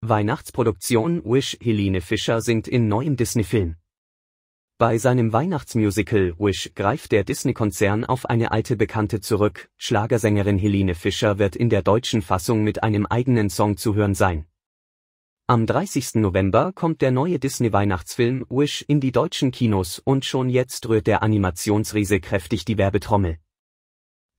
Weihnachtsproduktion Wish Helene Fischer singt in neuem Disney-Film. Bei seinem Weihnachtsmusical Wish greift der Disney-Konzern auf eine alte Bekannte zurück. Schlagersängerin Helene Fischer wird in der deutschen Fassung mit einem eigenen Song zu hören sein. Am 30. November kommt der neue Disney-Weihnachtsfilm Wish in die deutschen Kinos und schon jetzt rührt der Animationsriese kräftig die Werbetrommel.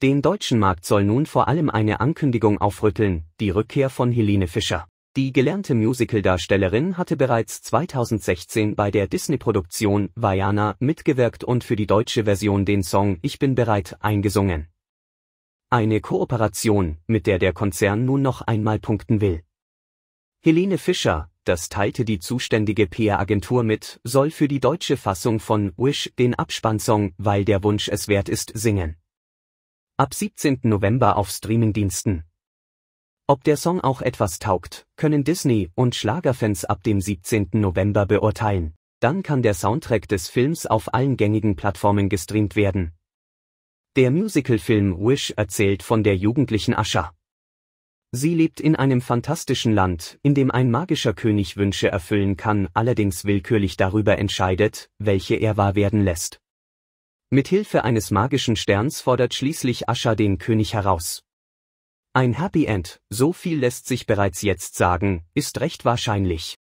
Den deutschen Markt soll nun vor allem eine Ankündigung aufrütteln, die Rückkehr von Helene Fischer. Die gelernte Musicaldarstellerin hatte bereits 2016 bei der Disney-Produktion Vajana mitgewirkt und für die deutsche Version den Song Ich bin bereit eingesungen. Eine Kooperation, mit der der Konzern nun noch einmal punkten will. Helene Fischer, das teilte die zuständige PR-Agentur mit, soll für die deutsche Fassung von Wish den Abspannsong Weil der Wunsch es wert ist singen. Ab 17. November auf Streamingdiensten. Ob der Song auch etwas taugt, können Disney- und Schlagerfans ab dem 17. November beurteilen. Dann kann der Soundtrack des Films auf allen gängigen Plattformen gestreamt werden. Der Musicalfilm Wish erzählt von der jugendlichen Ascha. Sie lebt in einem fantastischen Land, in dem ein magischer König Wünsche erfüllen kann, allerdings willkürlich darüber entscheidet, welche er wahr werden lässt. Mithilfe eines magischen Sterns fordert schließlich Ascha den König heraus. Ein Happy End, so viel lässt sich bereits jetzt sagen, ist recht wahrscheinlich.